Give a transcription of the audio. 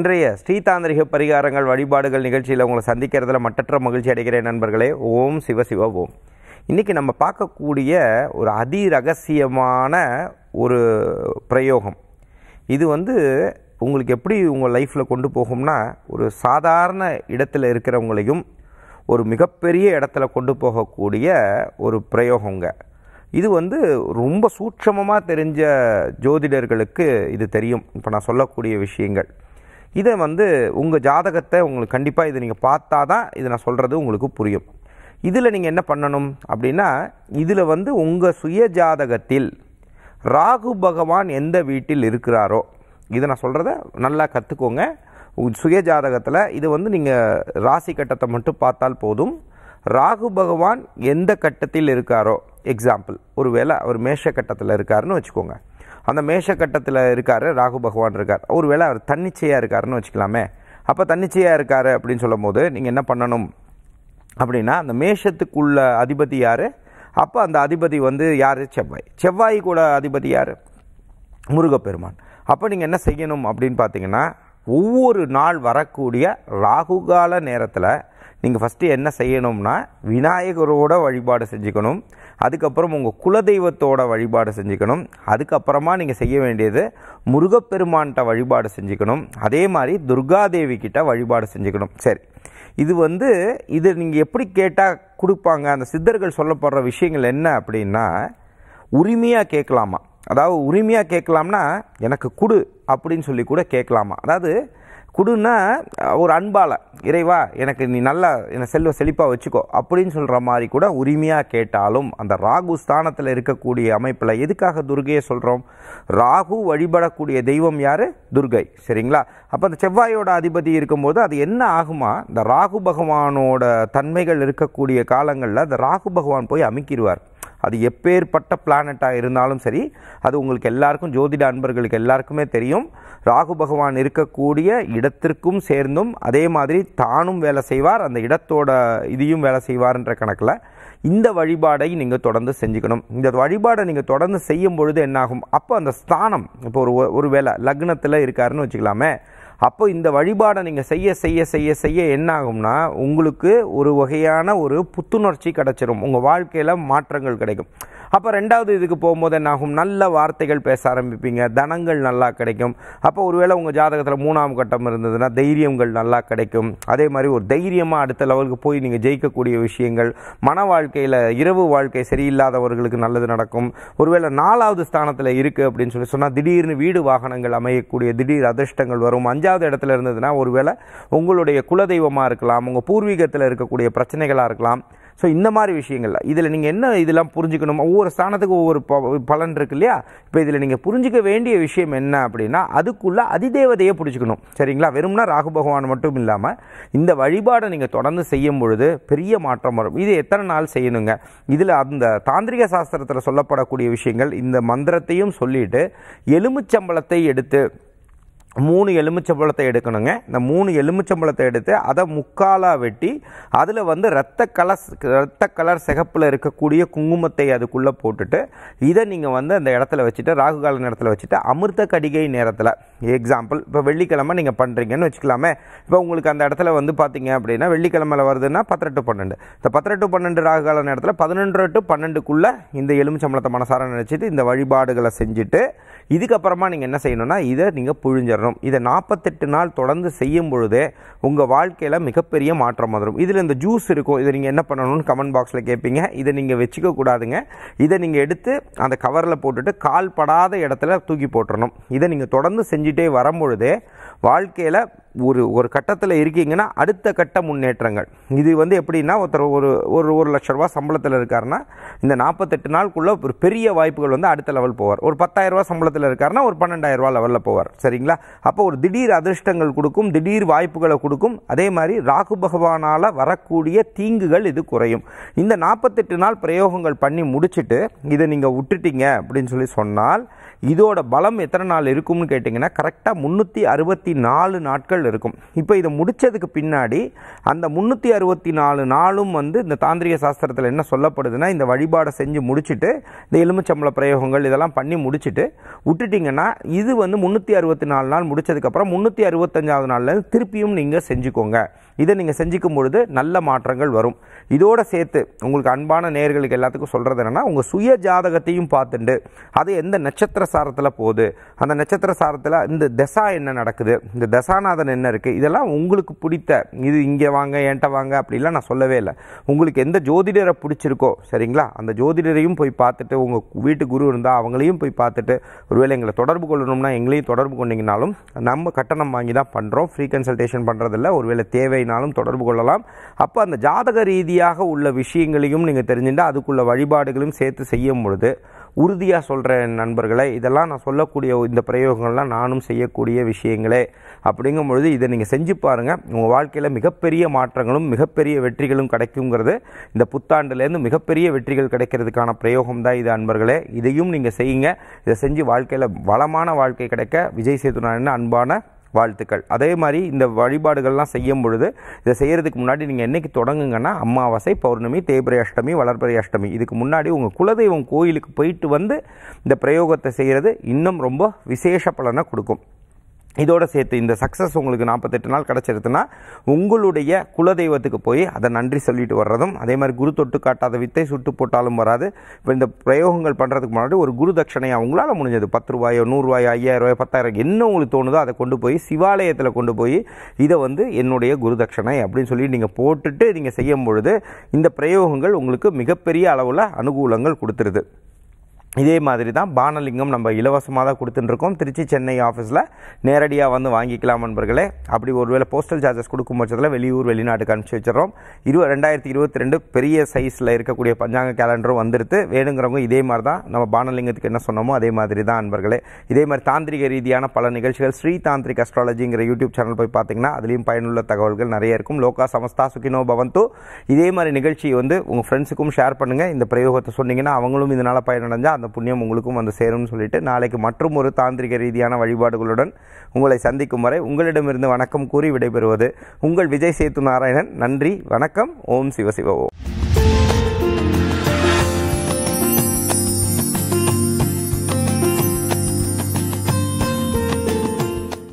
இன்றைய ஸ்ரீதாந்திரிக பரிகாரங்கள் வழிபாடுகள் நிகழ்ச்சியில் உங்களை சந்திக்கிறதுல மட்டற்ற மகிழ்ச்சி அடைகிறேன் நண்பர்களே ஓம் சிவ சிவ ஓம் இன்றைக்கி நம்ம பார்க்கக்கூடிய ஒரு அதி ரகசியமான ஒரு பிரயோகம் இது வந்து உங்களுக்கு எப்படி உங்கள் லைஃப்பில் கொண்டு போகும்னா ஒரு சாதாரண இடத்துல இருக்கிறவங்களையும் ஒரு மிகப்பெரிய இடத்துல கொண்டு போகக்கூடிய ஒரு பிரயோகங்க இது வந்து ரொம்ப சூட்சமமாக தெரிஞ்ச ஜோதிடர்களுக்கு இது தெரியும் இப்போ நான் சொல்லக்கூடிய விஷயங்கள் இதை வந்து உங்கள் ஜாதகத்தை உங்களுக்கு கண்டிப்பாக இதை நீங்கள் பார்த்தா தான் இதை நான் சொல்கிறது உங்களுக்கு புரியும் இதில் நீங்கள் என்ன பண்ணணும் அப்படின்னா இதில் வந்து உங்கள் சுய ஜாதகத்தில் ராகு பகவான் எந்த வீட்டில் இருக்கிறாரோ இதை நான் சொல்கிறத நல்லா கற்றுக்கோங்க சுய ஜாதகத்தில் இது வந்து நீங்கள் ராசி கட்டத்தை மட்டும் பார்த்தால் போதும் ராகு பகவான் எந்த கட்டத்தில் இருக்காரோ எக்ஸாம்பிள் ஒரு வேளை அவர் மேஷ கட்டத்தில் இருக்காருன்னு வச்சுக்கோங்க அந்த மேஷக்கட்டத்தில் இருக்கார் ராகு பகவான் இருக்கார் ஒரு வேளை அவர் தன்னிச்சையாக இருக்காருன்னு வச்சுக்கலாமே அப்போ தன்னிச்சையாக இருக்கார் அப்படின்னு சொல்லும் போது நீங்கள் என்ன பண்ணணும் அப்படின்னா அந்த மேஷத்துக்குள்ள அதிபதி யார் அப்போ அந்த அதிபதி வந்து யார் செவ்வாய் செவ்வாய் கூட அதிபதி யார் முருகப்பெருமான் அப்போ நீங்கள் என்ன செய்யணும் அப்படின்னு பார்த்தீங்கன்னா ஒவ்வொரு நாள் வரக்கூடிய ராகுகால நேரத்தில் நீங்கள் ஃபஸ்ட்டு என்ன செய்யணும்னா விநாயகரோட வழிபாடு செஞ்சுக்கணும் அதுக்கப்புறம் உங்கள் குலதெய்வத்தோட வழிபாடு செஞ்சுக்கணும் அதுக்கப்புறமா நீங்கள் செய்ய வேண்டியது முருகப்பெருமான்கிட்ட வழிபாடு செஞ்சுக்கணும் அதே மாதிரி துர்காதேவி கிட்ட வழிபாடு செஞ்சுக்கணும் சரி இது வந்து இது நீங்கள் எப்படி கேட்டால் கொடுப்பாங்க அந்த சித்தர்கள் சொல்லப்படுற விஷயங்கள் என்ன அப்படின்னா உரிமையாக கேட்கலாமா அதாவது உரிமையாக கேட்கலாம்னா எனக்கு கொடு அப்படின்னு சொல்லி கூட கேட்கலாமா அதாவது கொடுன்னா ஒரு அன்பால் இறைவா எனக்கு நீ நல்லா என்னை செல்வ செழிப்பாக வச்சுக்கோ அப்படின்னு சொல்கிற மாதிரி கூட உரிமையாக கேட்டாலும் அந்த ராகு ஸ்தானத்தில் இருக்கக்கூடிய அமைப்பில் எதுக்காக துர்கையை சொல்கிறோம் ராகு வழிபடக்கூடிய தெய்வம் யார் துர்கை சரிங்களா அப்போ அந்த செவ்வாயோட அதிபதி இருக்கும்போது அது என்ன ஆகுமா இந்த ராகு பகவானோட தன்மைகள் இருக்கக்கூடிய காலங்களில் அந்த ராகு பகவான் போய் அமைக்கிடுவார் அது எப்பேற்பட்ட பிளானட்டாக இருந்தாலும் சரி அது உங்களுக்கு எல்லாருக்கும் ஜோதிட அன்பர்களுக்கு எல்லாருக்குமே தெரியும் ராகு பகவான் இருக்கக்கூடிய இடத்திற்கும் சேர்ந்தும் அதே மாதிரி தானும் வேலை செய்வார் அந்த இடத்தோட இதையும் வேலை செய்வார்ன்ற கணக்கில் இந்த வழிபாடை நீங்கள் தொடர்ந்து செஞ்சுக்கணும் இந்த வழிபாடை நீங்கள் தொடர்ந்து செய்யும் பொழுது என்னாகும் அப்போ அந்த ஸ்தானம் இப்போ ஒரு ஒரு வேலை லக்னத்தில் இருக்காருன்னு வச்சுக்கலாமே அப்போ இந்த வழிபாடை நீங்கள் செய்ய செய்ய செய்ய செய்ய என்ன ஆகும்னா உங்களுக்கு ஒரு வகையான ஒரு புத்துணர்ச்சி கிடச்சிரும் உங்கள் வாழ்க்கையில் மாற்றங்கள் கிடைக்கும் அப்போ ரெண்டாவது இதுக்கு போகும்போது என்னாகும் நல்ல வார்த்தைகள் பேச ஆரம்பிப்பீங்க தனங்கள் நல்லா கிடைக்கும் அப்போ ஒருவேளை உங்கள் ஜாதகத்தில் மூணாம் கட்டம் இருந்ததுன்னா தைரியங்கள் நல்லா கிடைக்கும் அதே மாதிரி ஒரு தைரியமாக அடுத்த லெவலுக்கு போய் நீங்கள் ஜெயிக்கக்கூடிய விஷயங்கள் மன வாழ்க்கையில் இரவு வாழ்க்கை சரியில்லாதவர்களுக்கு நல்லது நடக்கும் ஒருவேளை நாலாவது ஸ்தானத்தில் இருக்குது அப்படின்னு சொல்லி சொன்னால் திடீர்னு வீடு வாகனங்கள் அமையக்கூடிய திடீர் அதிர்ஷ்டங்கள் வரும் அஞ்சாவது இடத்துல இருந்ததுன்னா ஒருவேளை உங்களுடைய குலதெய்வமாக இருக்கலாம் உங்கள் பூர்வீகத்தில் இருக்கக்கூடிய பிரச்சனைகளாக இருக்கலாம் ஸோ இந்த மாதிரி விஷயங்கள் இதில் நீங்கள் என்ன இதெல்லாம் புரிஞ்சுக்கணும் ஒவ்வொரு ஸ்தானத்துக்கு ஒவ்வொரு பலன் இருக்கு இல்லையா இப்போ இதில் நீங்கள் புரிஞ்சிக்க வேண்டிய விஷயம் என்ன அப்படின்னா அதுக்குள்ளே அதிதேவதையை பிடிச்சிக்கணும் சரிங்களா வெறும்னா ராகு பகவான் மட்டும் இல்லாமல் இந்த வழிபாடை நீங்கள் தொடர்ந்து செய்யும் பொழுது பெரிய மாற்றம் வரும் இது எத்தனை நாள் செய்யணுங்க இதில் அந்த தாந்திரிக சாஸ்திரத்தில் சொல்லப்படக்கூடிய விஷயங்கள் இந்த மந்திரத்தையும் சொல்லிட்டு எலுமிச்சம்பளத்தை எடுத்து மூணு எலுமிச்சம்பழத்தை எடுக்கணுங்க இந்த மூணு எலுமிச்சம்பழத்தை எடுத்து அதை முக்காலாக வெட்டி அதில் வந்து ரத்த கலர் ரத்த கலர் சிகப்பில் இருக்கக்கூடிய குங்குமத்தை அதுக்குள்ளே போட்டுட்டு இதை நீங்கள் வந்து அந்த இடத்துல வச்சுட்டு ராகுகால இடத்துல வச்சுட்டு அமிர்த கடிகை நேரத்தில் எக்ஸாம்பிள் இப்போ வெள்ளிக்கிழமை நீங்கள் பண்ணுறீங்கன்னு வச்சுக்கலாமே இப்போ உங்களுக்கு அந்த இடத்துல வந்து பார்த்தீங்க அப்படின்னா வெள்ளிக்கிழமையில் வருதுன்னா பத்திரெட்டு பன்னெண்டு இந்த பத்திரெட்டு டு பன்னெண்டு ராகுகால நேரத்தில் பதினொன்று டு பன்னெண்டுக்குள்ளே இந்த எலுமிச்சம்பளத்தை மனசார நினச்சிட்டு இந்த வழிபாடுகளை செஞ்சுட்டு இதுக்கப்புறமா நீங்கள் என்ன செய்யணும்னா இதை நீங்கள் புழிஞ்சிடணும் இதை நாற்பத்தெட்டு நாள் தொடர்ந்து செய்யும் பொழுதே உங்கள் வாழ்க்கையில் மிகப்பெரிய மாற்றம் வந்துடும் இதில் இந்த ஜூஸ் இருக்கும் இதை நீங்கள் என்ன பண்ணணும்னு கமெண்ட் பாக்ஸில் கேட்பீங்க இதை நீங்கள் வச்சுக்க கூடாதுங்க இதை நீங்கள் எடுத்து அந்த கவரில் போட்டுட்டு கால் படாத இடத்துல தூக்கி போட்டுடணும் இதை நீங்கள் தொடர்ந்து செஞ்சு செஞ்சுட்டே வரும்பொழுது வாழ்க்கையில் ஒரு ஒரு கட்டத்தில் இருக்கீங்கன்னா அடுத்த கட்ட முன்னேற்றங்கள் இது வந்து எப்படின்னா ஒருத்தர் ஒரு ஒரு ஒரு லட்ச ரூபா சம்பளத்தில் இருக்காருன்னா இந்த நாற்பத்தெட்டு நாளுக்குள்ளே ஒரு பெரிய வாய்ப்புகள் வந்து அடுத்த லெவல் போவார் ஒரு ரூபா சம்பளத்தில் இருக்காருன்னா ஒரு ரூபா லெவலில் போவார் சரிங்களா அப்போ ஒரு திடீர் அதிர்ஷ்டங்கள் கொடுக்கும் திடீர் வாய்ப்புகளை கொடுக்கும் அதே மாதிரி ராகு பகவானால் வரக்கூடிய தீங்குகள் இது குறையும் இந்த நாற்பத்தெட்டு நாள் பிரயோகங்கள் பண்ணி முடிச்சுட்டு இதை நீங்கள் விட்டுட்டீங்க அப்படின்னு சொல்லி சொன்னால் இதோட பலம் எத்தனை நாள் இருக்கும்னு கேட்டிங்கன்னா கரெக்டாக முந்நூற்றி அறுபத்தி நாலு நாட்கள் இருக்கும் இப்போ இதை முடித்ததுக்கு பின்னாடி அந்த முந்நூற்றி அறுபத்தி நாலு நாளும் வந்து இந்த தாந்திரிக சாஸ்திரத்தில் என்ன சொல்லப்படுதுன்னா இந்த வழிபாடை செஞ்சு முடிச்சுட்டு இந்த எலுமிச்சம்பள பிரயோகங்கள் இதெல்லாம் பண்ணி முடிச்சுட்டு விட்டுட்டிங்கன்னா இது வந்து முந்நூற்றி அறுபத்தி நாலு நாள் முடித்ததுக்கப்புறம் முந்நூற்றி அறுபத்தஞ்சாவது நாளில் திருப்பியும் நீங்கள் செஞ்சுக்கோங்க இதை நீங்கள் செஞ்சுக்கும் பொழுது நல்ல மாற்றங்கள் வரும் இதோடு சேர்த்து உங்களுக்கு அன்பான நேர்களுக்கு எல்லாத்துக்கும் சொல்கிறது என்னென்னா உங்கள் சுய ஜாதகத்தையும் பார்த்துட்டு அது எந்த நட்சத்திர சாரத்தில் போகுது அந்த நட்சத்திர சாரத்தில் இந்த தசா என்ன நடக்குது இந்த தசாநாதன் என்ன இருக்குது இதெல்லாம் உங்களுக்கு பிடித்த இது இங்கே வாங்க என்கிட்ட வாங்க அப்படிலாம் நான் சொல்லவே இல்லை உங்களுக்கு எந்த ஜோதிடரை பிடிச்சிருக்கோ சரிங்களா அந்த ஜோதிடரையும் போய் பார்த்துட்டு உங்கள் வீட்டு குரு இருந்தால் அவங்களையும் போய் பார்த்துட்டு ஒருவேளை எங்களை தொடர்பு கொள்ளணும்னா எங்களையும் தொடர்பு கொண்டீங்கனாலும் நம்ம கட்டணம் வாங்கி தான் பண்ணுறோம் ஃப்ரீ கன்சல்டேஷன் பண்ணுறதில்ல ஒருவேளை தேவை வேண்டினாலும் தொடர்பு கொள்ளலாம் அப்போ அந்த ஜாதக ரீதியாக உள்ள விஷயங்களையும் நீங்கள் தெரிஞ்சுட்டா அதுக்குள்ள வழிபாடுகளையும் சேர்த்து செய்யும் பொழுது உறுதியாக சொல்கிறேன் நண்பர்களே இதெல்லாம் நான் சொல்லக்கூடிய இந்த பிரயோகங்கள்லாம் நானும் செய்யக்கூடிய விஷயங்களே அப்படிங்கும் பொழுது இதை நீங்கள் செஞ்சு பாருங்கள் உங்கள் வாழ்க்கையில் மிகப்பெரிய மாற்றங்களும் மிகப்பெரிய வெற்றிகளும் கிடைக்குங்கிறது இந்த புத்தாண்டுலேருந்து மிகப்பெரிய வெற்றிகள் கிடைக்கிறதுக்கான பிரயோகம் தான் இது அன்பர்களே இதையும் நீங்கள் செய்யுங்க இதை செஞ்சு வாழ்க்கையில் வளமான வாழ்க்கை கிடைக்க விஜய் சேதுநாதன் அன்பான வாழ்த்துக்கள் அதே மாதிரி இந்த வழிபாடுகள்லாம் செய்யும் பொழுது இதை செய்கிறதுக்கு முன்னாடி நீங்கள் என்றைக்கு தொடங்குங்கன்னா அமாவாசை பௌர்ணமி தேய்பிரை அஷ்டமி வளர்பிரை அஷ்டமி இதுக்கு முன்னாடி உங்கள் குலதெய்வம் கோயிலுக்கு போயிட்டு வந்து இந்த பிரயோகத்தை செய்கிறது இன்னும் ரொம்ப விசேஷ பலனை கொடுக்கும் இதோடு சேர்த்து இந்த சக்ஸஸ் உங்களுக்கு நாற்பத்தெட்டு நாள் கிடச்சிருதுன்னா உங்களுடைய குலதெய்வத்துக்கு போய் அதை நன்றி சொல்லிட்டு வர்றதும் அதே மாதிரி குரு தொட்டு காட்டாத வித்தை சுட்டு போட்டாலும் வராது இப்போ இந்த பிரயோகங்கள் பண்ணுறதுக்கு முன்னாடி ஒரு குரு தட்சணையாக உங்களால் முடிஞ்சது பத்து ரூபாயோ நூறுரூவாயோ ஐயாயிரம் ரூபாய் பத்தாயிரம் என்ன உங்களுக்கு தோணுதோ அதை கொண்டு போய் சிவாலயத்தில் கொண்டு போய் இதை வந்து என்னுடைய குரு தட்சணை அப்படின்னு சொல்லி நீங்கள் போட்டுட்டு நீங்கள் செய்யும் பொழுது இந்த பிரயோகங்கள் உங்களுக்கு மிகப்பெரிய அளவில் அனுகூலங்கள் கொடுத்துருது இதே மாதிரி தான் பானலிங்கம் நம்ம இலவசமாக தான் கொடுத்துட்டுருக்கோம் திருச்சி சென்னை ஆஃபீஸில் நேரடியாக வந்து வாங்கிக்கலாம் நண்பர்களே அப்படி ஒருவேளை போஸ்டல் சார்ஜஸ் கொடுக்கும் பட்சத்தில் வெளியூர் வெளிநாட்டுக்கு அனுப்பிச்சி வச்சிடறோம் இரு ரெண்டாயிரத்தி இருபத்தி ரெண்டு பெரிய சைஸில் இருக்கக்கூடிய பஞ்சாங்க கேலண்டரும் வந்துடுது வேணுங்கிறவங்க இதே மாதிரி தான் நம்ம பானலிங்கத்துக்கு என்ன சொன்னோமோ அதே மாதிரி தான் நண்பர்களே இதே மாதிரி தாந்திரிக ரீதியான பல நிகழ்ச்சிகள் ஸ்ரீ தாந்திரிக் அஸ்ட்ராலஜிங்கிற யூடியூப் சேனல் போய் பார்த்தீங்கன்னா அதுலேயும் பயனுள்ள தகவல்கள் நிறைய இருக்கும் லோகா சமஸ்தா சுகினோ பவந்தோ இதே மாதிரி நிகழ்ச்சியை வந்து உங்கள் ஃப்ரெண்ட்ஸுக்கும் ஷேர் பண்ணுங்கள் இந்த பிரயோகத்தை சொன்னீங்கன்னா அவங்களும் இதனால் பயனடைஞ்சால் அந்த புண்ணியம் உங்களுக்கும் வந்து சேரும்னு சொல்லிட்டு நாளைக்கு மற்றும் ஒரு தாந்திரிக ரீதியான வழிபாடுகளுடன் உங்களை சந்திக்கும் வரை உங்களிடமிருந்து வணக்கம் கூறி விடைபெறுவது உங்கள் விஜய் சேத்து நாராயணன் நன்றி வணக்கம் ஓம் சிவசிவ ஓம்